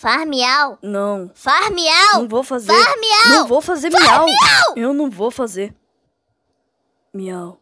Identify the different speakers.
Speaker 1: Farmial. Não. Farmial. Não vou fazer. Farmial. Não vou fazer miau. Eu não vou fazer. Miau.